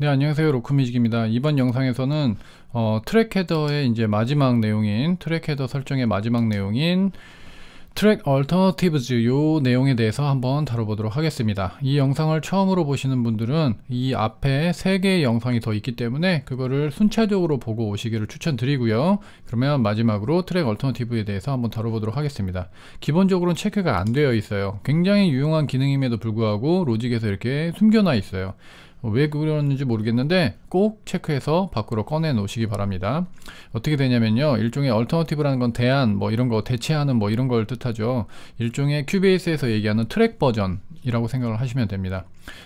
네 안녕하세요 로크뮤직입니다 이번 영상에서는 어, 트랙 헤더의 이제 마지막 내용인 트랙 헤더 설정의 마지막 내용인 트랙 얼터너티브즈 요 내용에 대해서 한번 다뤄보도록 하겠습니다 이 영상을 처음으로 보시는 분들은 이 앞에 3개의 영상이 더 있기 때문에 그거를 순차적으로 보고 오시기를 추천드리고요 그러면 마지막으로 트랙 얼터너티브에 대해서 한번 다뤄보도록 하겠습니다 기본적으로 체크가 안 되어 있어요 굉장히 유용한 기능임에도 불구하고 로직에서 이렇게 숨겨놔 있어요 왜 그러는지 모르겠는데 꼭 체크해서 밖으로 꺼내 놓으시기 바랍니다. 어떻게 되냐면요. 일종의 얼터너티브라는 건 대안 뭐 이런 거 대체하는 뭐 이런 걸 뜻하죠. 일종의 큐베이스에서 얘기하는 트랙 버전이라고 생각을 하시면 됩니다.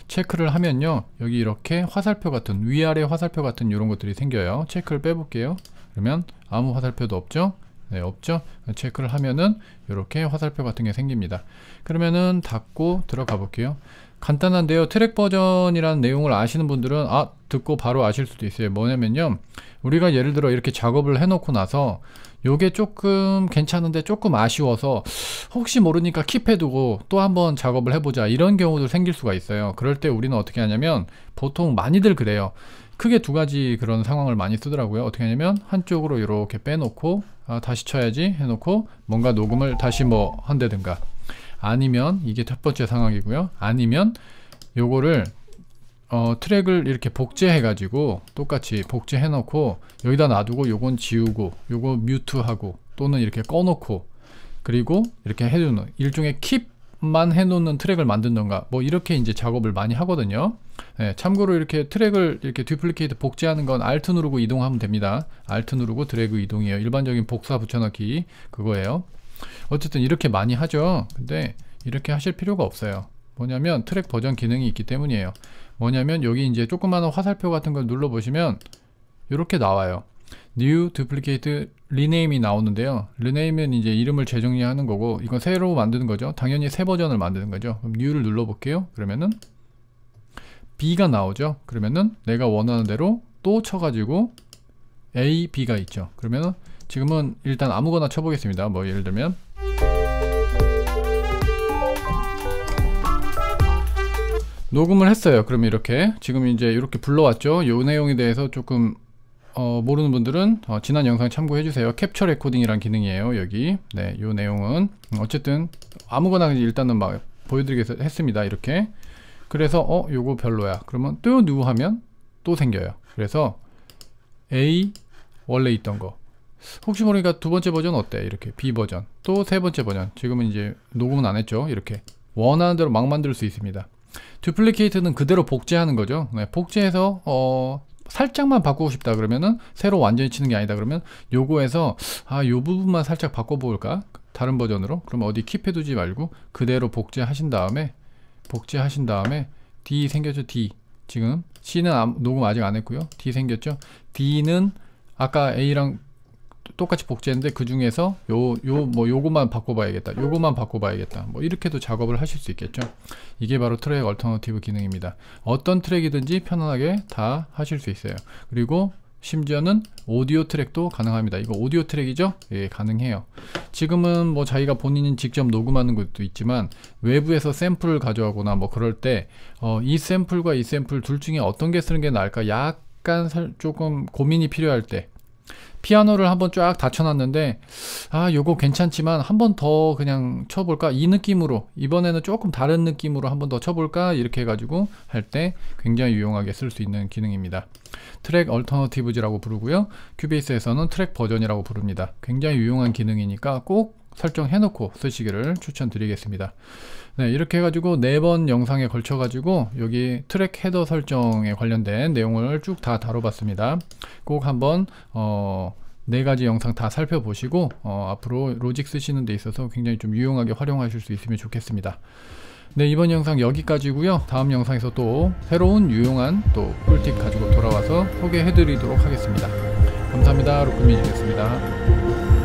체크를 하면요. 여기 이렇게 화살표 같은 위아래 화살표 같은 이런 것들이 생겨요. 체크를 빼볼게요. 그러면 아무 화살표도 없죠. 네, 없죠? 체크를 하면은 이렇게 화살표 같은 게 생깁니다. 그러면은 닫고 들어가 볼게요. 간단한데요. 트랙 버전이라는 내용을 아시는 분들은 아 듣고 바로 아실 수도 있어요. 뭐냐면요. 우리가 예를 들어 이렇게 작업을 해놓고 나서 요게 조금 괜찮은데 조금 아쉬워서 혹시 모르니까 킵해두고 또 한번 작업을 해보자 이런 경우도 생길 수가 있어요. 그럴 때 우리는 어떻게 하냐면 보통 많이들 그래요. 크게 두 가지 그런 상황을 많이 쓰더라고요. 어떻게 하냐면 한쪽으로 이렇게 빼놓고 아, 다시 쳐야지 해놓고 뭔가 녹음을 다시 뭐 한다든가 아니면 이게 첫 번째 상황이고요. 아니면 요거를 어, 트랙을 이렇게 복제해 가지고 똑같이 복제해 놓고 여기다 놔두고 요건 지우고 요거 뮤트하고 또는 이렇게 꺼놓고 그리고 이렇게 해주는 일종의 킵만 해놓는 트랙을 만든던가 뭐 이렇게 이제 작업을 많이 하거든요 네, 참고로 이렇게 트랙을 이렇게 듀플리케이트 복제하는 건 Alt 누르고 이동하면 됩니다 Alt 누르고 드래그 이동이에요 일반적인 복사 붙여넣기 그거예요 어쨌든 이렇게 많이 하죠 근데 이렇게 하실 필요가 없어요 뭐냐면 트랙 버전 기능이 있기 때문이에요 뭐냐면 여기 이제 조그마한 화살표 같은 걸 눌러 보시면 이렇게 나와요 new duplicate rename이 나오는데요 rename은 이제 이름을 재정리하는 거고 이건 새로 만드는 거죠 당연히 새 버전을 만드는 거죠 그럼 new를 눌러 볼게요 그러면은 b가 나오죠 그러면은 내가 원하는 대로 또 쳐가지고 a b가 있죠 그러면은 지금은 일단 아무거나 쳐보겠습니다. 뭐 예를 들면 녹음을 했어요. 그러면 이렇게 지금 이제 이렇게 불러왔죠. 요 내용에 대해서 조금 어, 모르는 분들은 어, 지난 영상 참고해 주세요. 캡처 레코딩이란 기능이에요. 여기 네, 요 내용은 음, 어쨌든 아무거나 일단은 막 보여드리겠습니다. 했습니다. 이렇게 그래서 어 요거 별로야. 그러면 또 누하면 또 생겨요. 그래서 A 원래 있던 거 혹시 모르니까 두 번째 버전 어때? 이렇게 B 버전 또 세 번째 버전 지금은 이제 녹음은 안 했죠 이렇게 원하는 대로 막 만들 수 있습니다 듀플리케이트는 그대로 복제하는 거죠 네, 복제해서 어, 살짝만 바꾸고 싶다 그러면은 새로 완전히 치는 게 아니다 그러면 요거에서 아 요 부분만 살짝 바꿔볼까 다른 버전으로 그럼 어디 킵해두지 말고 그대로 복제하신 다음에 복제하신 다음에 D 생겼죠 D 지금 C는 녹음 아직 안 했고요 D 생겼죠 D는 아까 A랑 똑같이 복제했는데 그 중에서 요 요 뭐 요것만 바꿔봐야겠다 요거만 바꿔봐야겠다 뭐 이렇게도 작업을 하실 수 있겠죠 이게 바로 트랙 얼터너티브 기능입니다 어떤 트랙이든지 편안하게 다 하실 수 있어요 그리고 심지어는 오디오 트랙도 가능합니다 이거 오디오 트랙이죠 예 가능해요 지금은 뭐 자기가 본인이 직접 녹음하는 것도 있지만 외부에서 샘플을 가져가거나 뭐 그럴 때이 어, 샘플과 이 샘플 둘 중에 어떤 게 쓰는 게 나을까 약간 살, 조금 고민이 필요할 때 피아노를 한번 쫙 닫혀놨는데 아 요거 괜찮지만 한번 더 그냥 쳐볼까 이 느낌으로 이번에는 조금 다른 느낌으로 한번 더 쳐볼까 이렇게 해가지고 할 때 굉장히 유용하게 쓸 수 있는 기능입니다 트랙 얼터너티브즈라고 부르고요 큐베이스에서는 트랙 버전이라고 부릅니다 굉장히 유용한 기능이니까 꼭 설정해 놓고 쓰시기를 추천드리겠습니다 네 이렇게 해가지고 네 번 영상에 걸쳐 가지고 여기 트랙 헤더 설정에 관련된 내용을 쭉 다 다뤄봤습니다 꼭 한번 어, 네 가지 영상 다 살펴보시고 어, 앞으로 로직 쓰시는 데 있어서 굉장히 좀 유용하게 활용하실 수 있으면 좋겠습니다 네 이번 영상 여기까지고요 다음 영상에서 또 새로운 유용한 또 꿀팁 가지고 돌아와서 소개해 드리도록 하겠습니다 감사합니다 로쿠미즈였습니다